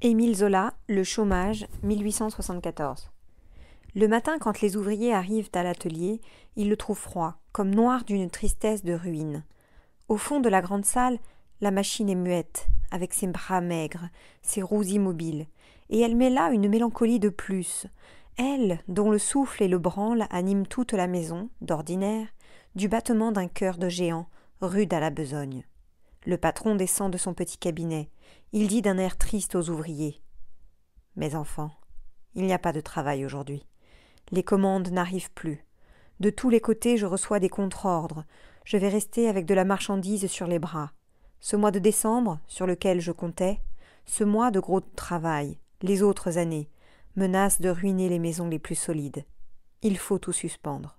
Émile Zola, Le chômage, 1874. Le matin, quand les ouvriers arrivent à l'atelier, ils le trouvent froid, comme noir d'une tristesse de ruine. Au fond de la grande salle, la machine est muette, avec ses bras maigres, ses roues immobiles, et elle met là une mélancolie de plus. Elle, dont le souffle et le branle animent toute la maison, d'ordinaire, du battement d'un cœur de géant, rude à la besogne. Le patron descend de son petit cabinet il dit d'un air triste aux ouvriers. Mes enfants, il n'y a pas de travail aujourd'hui. Les commandes n'arrivent plus. De tous les côtés je reçois des contre-ordres. Je vais rester avec de la marchandise sur les bras. Ce mois de décembre, sur lequel je comptais, ce mois de gros travail, les autres années, menace de ruiner les maisons les plus solides. Il faut tout suspendre.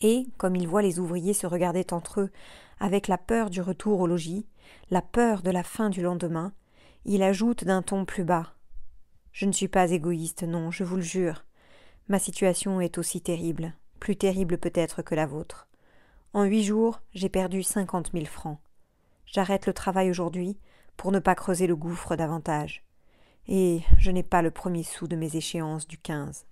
Et, comme il voit les ouvriers se regarder entre eux, avec la peur du retour au logis, la peur de la fin du lendemain, il ajoute d'un ton plus bas. Je ne suis pas égoïste, non, je vous le jure. Ma situation est aussi terrible, plus terrible peut-être que la vôtre. En huit jours, j'ai perdu cinquante mille francs. J'arrête le travail aujourd'hui pour ne pas creuser le gouffre davantage. Et je n'ai pas le premier sou de mes échéances du quinze.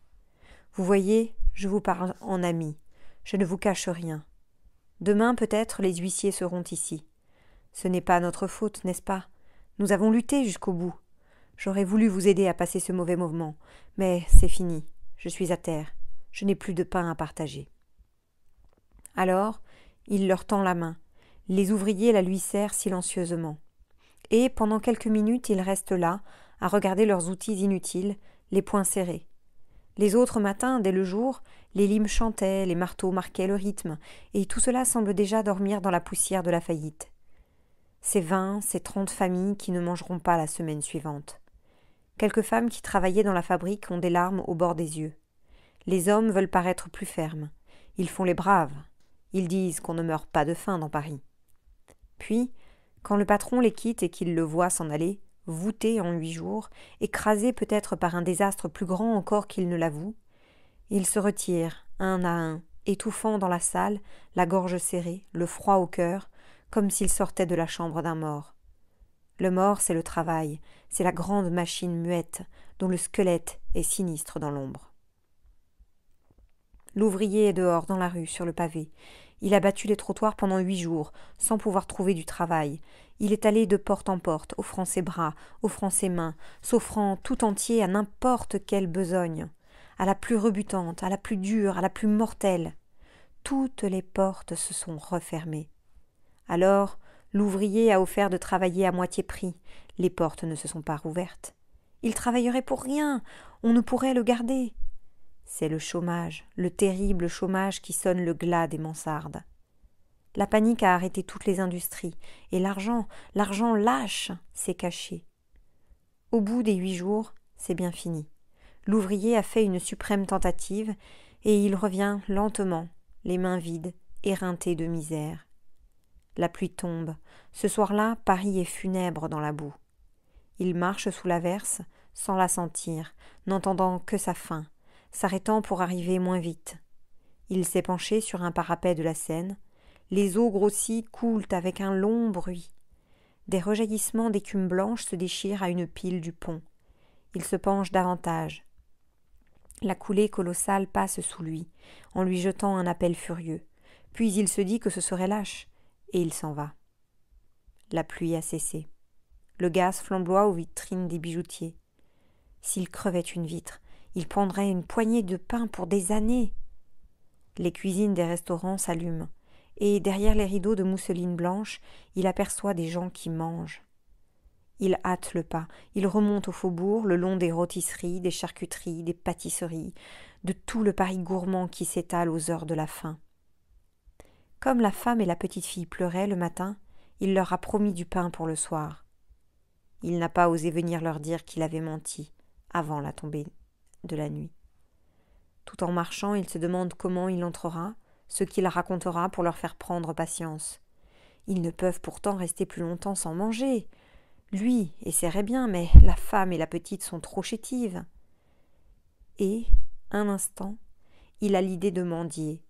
Vous voyez, je vous parle en ami. Je ne vous cache rien. Demain, peut-être, les huissiers seront ici. Ce n'est pas notre faute, n'est-ce pas Nous avons lutté jusqu'au bout. J'aurais voulu vous aider à passer ce mauvais moment, mais c'est fini. Je suis à terre. Je n'ai plus de pain à partager. Alors, il leur tend la main. Les ouvriers la lui serrent silencieusement. Et, pendant quelques minutes, ils restent là, à regarder leurs outils inutiles, les poings serrés. Les autres matins, dès le jour, les limes chantaient, les marteaux marquaient le rythme, et tout cela semble déjà dormir dans la poussière de la faillite ces vingt, ces trente familles qui ne mangeront pas la semaine suivante. Quelques femmes qui travaillaient dans la fabrique ont des larmes au bord des yeux. Les hommes veulent paraître plus fermes. Ils font les braves. Ils disent qu'on ne meurt pas de faim dans Paris. Puis, quand le patron les quitte et qu'il le voit s'en aller, voûté en huit jours, écrasé peut-être par un désastre plus grand encore qu'il ne l'avoue, ils se retirent, un à un, étouffant dans la salle, la gorge serrée, le froid au cœur, comme s'il sortait de la chambre d'un mort. Le mort, c'est le travail, c'est la grande machine muette, dont le squelette est sinistre dans l'ombre. L'ouvrier est dehors, dans la rue, sur le pavé. Il a battu les trottoirs pendant huit jours, sans pouvoir trouver du travail. Il est allé de porte en porte, offrant ses bras, offrant ses mains, s'offrant tout entier à n'importe quelle besogne, à la plus rebutante, à la plus dure, à la plus mortelle. Toutes les portes se sont refermées. Alors, l'ouvrier a offert de travailler à moitié prix. Les portes ne se sont pas rouvertes. Il travaillerait pour rien. On ne pourrait le garder. C'est le chômage, le terrible chômage qui sonne le glas des mansardes. La panique a arrêté toutes les industries, et l'argent, l'argent lâche, s'est caché. Au bout des huit jours, c'est bien fini. L'ouvrier a fait une suprême tentative, et il revient lentement, les mains vides, éreinté de misère. La pluie tombe. Ce soir-là, Paris est funèbre dans la boue. Il marche sous l'averse, sans la sentir, n'entendant que sa faim, s'arrêtant pour arriver moins vite. Il s'est penché sur un parapet de la Seine. Les eaux grossies coulent avec un long bruit. Des rejaillissements d'écume blanche se déchirent à une pile du pont. Il se penche davantage. La coulée colossale passe sous lui, en lui jetant un appel furieux. Puis il se dit que ce serait lâche, et il s'en va. La pluie a cessé. Le gaz flamboie aux vitrines des bijoutiers. S'il crevait une vitre, il prendrait une poignée de pain pour des années. Les cuisines des restaurants s'allument, et derrière les rideaux de mousseline blanche, il aperçoit des gens qui mangent. Il hâte le pas, il remonte au faubourg, le long des rôtisseries, des charcuteries, des pâtisseries, de tout le Paris gourmand qui s'étale aux heures de la faim. Comme la femme et la petite fille pleuraient le matin, il leur a promis du pain pour le soir. Il n'a pas osé venir leur dire qu'il avait menti avant la tombée de la nuit. Tout en marchant, il se demande comment il entrera, ce qu'il racontera pour leur faire prendre patience. Ils ne peuvent pourtant rester plus longtemps sans manger. Lui essaierait bien, mais la femme et la petite sont trop chétives. Et, un instant, il a l'idée de mendier,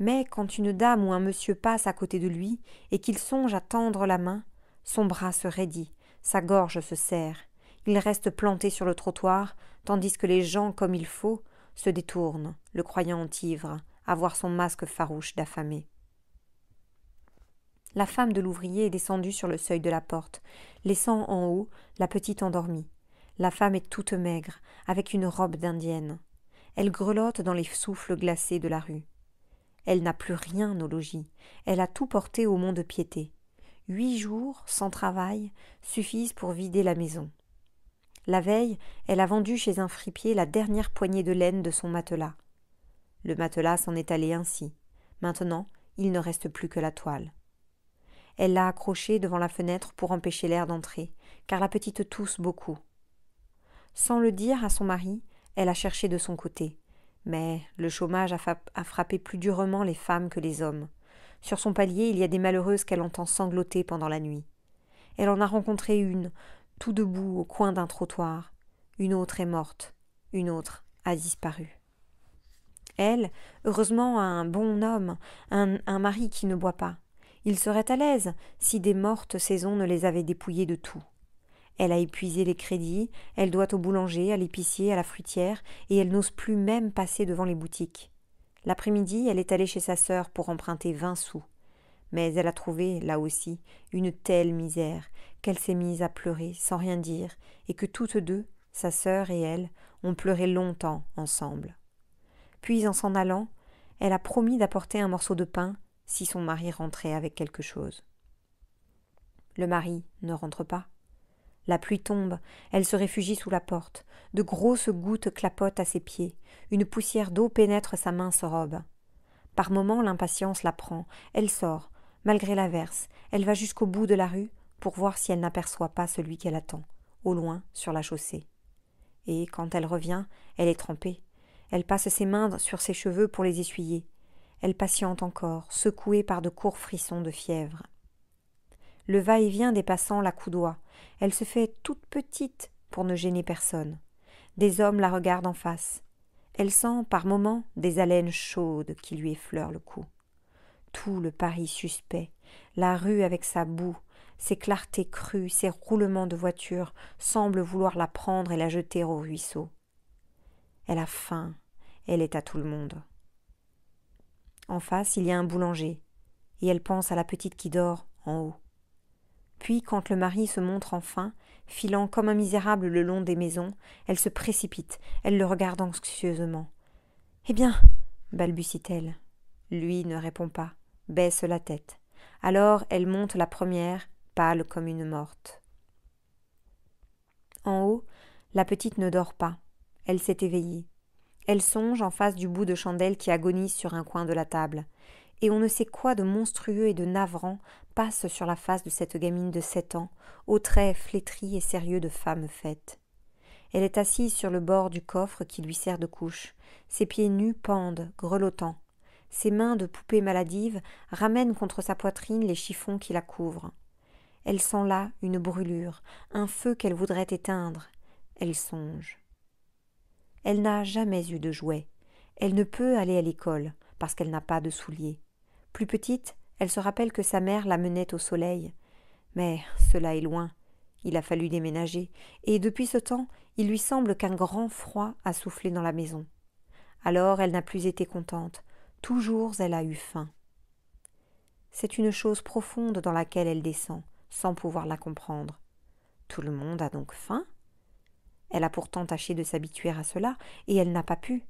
mais quand une dame ou un monsieur passe à côté de lui et qu'il songe à tendre la main, son bras se raidit, sa gorge se serre, il reste planté sur le trottoir, tandis que les gens, comme il faut, se détournent, le croyant ivre, à voir son masque farouche d'affamé. La femme de l'ouvrier est descendue sur le seuil de la porte, laissant en haut la petite endormie. La femme est toute maigre, avec une robe d'indienne. Elle grelotte dans les souffles glacés de la rue. Elle n'a plus rien au logis. Elle a tout porté au mont de piété. Huit jours sans travail suffisent pour vider la maison. La veille, elle a vendu chez un fripier la dernière poignée de laine de son matelas. Le matelas s'en est allé ainsi. Maintenant, il ne reste plus que la toile. Elle l'a accrochée devant la fenêtre pour empêcher l'air d'entrer, car la petite tousse beaucoup. Sans le dire à son mari, elle a cherché de son côté, mais le chômage a frappé plus durement les femmes que les hommes. Sur son palier, il y a des malheureuses qu'elle entend sangloter pendant la nuit. Elle en a rencontré une, tout debout au coin d'un trottoir. Une autre est morte, une autre a disparu. Elle, heureusement, a un bon homme, un, mari qui ne boit pas. Il serait à l'aise si des mortes saisons ne les avaient dépouillées de tout. Elle a épuisé les crédits, elle doit au boulanger, à l'épicier, à la fruitière, et elle n'ose plus même passer devant les boutiques. L'après-midi, elle est allée chez sa sœur pour emprunter vingt sous. Mais elle a trouvé, là aussi, une telle misère qu'elle s'est mise à pleurer sans rien dire, et que toutes deux, sa sœur et elle, ont pleuré longtemps ensemble. Puis, en s'en allant, elle a promis d'apporter un morceau de pain si son mari rentrait avec quelque chose. Le mari ne rentre pas. La pluie tombe, elle se réfugie sous la porte. De grosses gouttes clapotent à ses pieds. Une poussière d'eau pénètre sa mince robe. Par moments, l'impatience la prend. Elle sort, malgré l'averse. Elle va jusqu'au bout de la rue pour voir si elle n'aperçoit pas celui qu'elle attend, au loin, sur la chaussée. Et quand elle revient, elle est trempée. Elle passe ses mains sur ses cheveux pour les essuyer. Elle patiente encore, secouée par de courts frissons de fièvre le va-et-vient des passants la coudoie. Elle se fait toute petite pour ne gêner personne. Des hommes la regardent en face. Elle sent par moments des haleines chaudes qui lui effleurent le cou. Tout le Paris suspect, la rue avec sa boue, ses clartés crues, ses roulements de voitures semblent vouloir la prendre et la jeter au ruisseau. Elle a faim, elle est à tout le monde. En face, il y a un boulanger, et elle pense à la petite qui dort en haut. Puis, quand le mari se montre enfin, filant comme un misérable le long des maisons, elle se précipite, elle le regarde anxieusement. Eh bien, balbutie-t-elle. Lui ne répond pas, baisse la tête. Alors elle monte la première, pâle comme une morte. En haut, la petite ne dort pas. Elle s'est éveillée. Elle songe en face du bout de chandelle qui agonise sur un coin de la table et on ne sait quoi de monstrueux et de navrant passe sur la face de cette gamine de sept ans, aux traits flétris et sérieux de femme faite. Elle est assise sur le bord du coffre qui lui sert de couche. Ses pieds nus pendent, grelottants. Ses mains de poupée maladive ramènent contre sa poitrine les chiffons qui la couvrent. Elle sent là une brûlure, un feu qu'elle voudrait éteindre. Elle songe. Elle n'a jamais eu de jouet. Elle ne peut aller à l'école parce qu'elle n'a pas de souliers. Plus petite, elle se rappelle que sa mère la menait au soleil. Mais cela est loin. Il a fallu déménager, et depuis ce temps, il lui semble qu'un grand froid a soufflé dans la maison. Alors elle n'a plus été contente. Toujours elle a eu faim. C'est une chose profonde dans laquelle elle descend, sans pouvoir la comprendre. Tout le monde a donc faim Elle a pourtant tâché de s'habituer à cela, et elle n'a pas pu.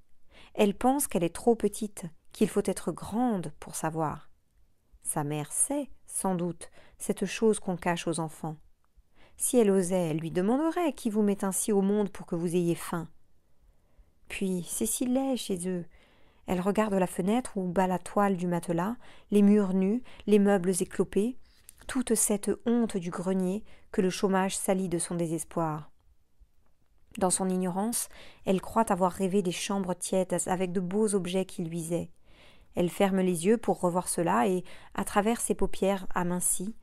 Elle pense qu'elle est trop petite, qu'il faut être grande pour savoir. Sa mère sait, sans doute, cette chose qu'on cache aux enfants. Si elle osait, elle lui demanderait qui vous met ainsi au monde pour que vous ayez faim. Puis, c'est si laid chez eux. Elle regarde la fenêtre où bat la toile du matelas, les murs nus, les meubles éclopés, toute cette honte du grenier que le chômage salit de son désespoir. Dans son ignorance, elle croit avoir rêvé des chambres tièdes avec de beaux objets qui luisaient. Elle ferme les yeux pour revoir cela et, à travers ses paupières amincies,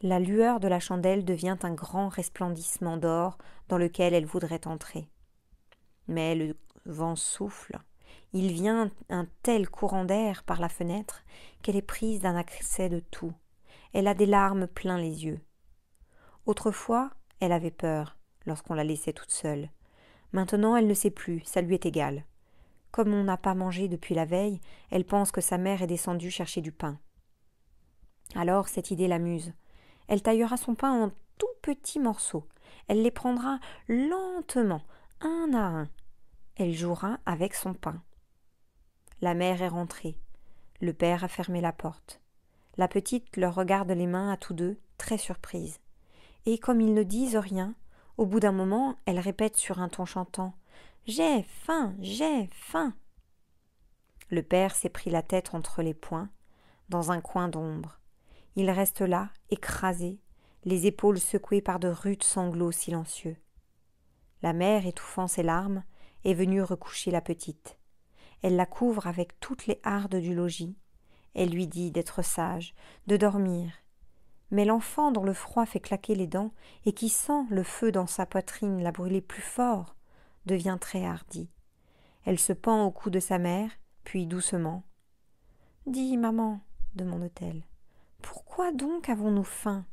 la lueur de la chandelle devient un grand resplendissement d'or dans lequel elle voudrait entrer. Mais le vent souffle. Il vient un tel courant d'air par la fenêtre qu'elle est prise d'un accès de tout. Elle a des larmes plein les yeux. Autrefois, elle avait peur lorsqu'on la laissait toute seule. Maintenant, elle ne sait plus, ça lui est égal. Comme on n'a pas mangé depuis la veille, elle pense que sa mère est descendue chercher du pain. Alors cette idée l'amuse. Elle taillera son pain en tout petits morceaux. Elle les prendra lentement, un à un. Elle jouera avec son pain. La mère est rentrée. Le père a fermé la porte. La petite leur regarde les mains à tous deux, très surprise. Et comme ils ne disent rien, au bout d'un moment, elle répète sur un ton chantant j'ai faim, j'ai faim. Le père s'est pris la tête entre les poings, dans un coin d'ombre. Il reste là, écrasé, les épaules secouées par de rudes sanglots silencieux. La mère, étouffant ses larmes, est venue recoucher la petite. Elle la couvre avec toutes les hardes du logis. Elle lui dit d'être sage, de dormir. Mais l'enfant dont le froid fait claquer les dents et qui sent le feu dans sa poitrine la brûler plus fort, devient très hardie. Elle se pend au cou de sa mère, puis doucement. Dis, maman, demande-t-elle, pourquoi donc avons-nous faim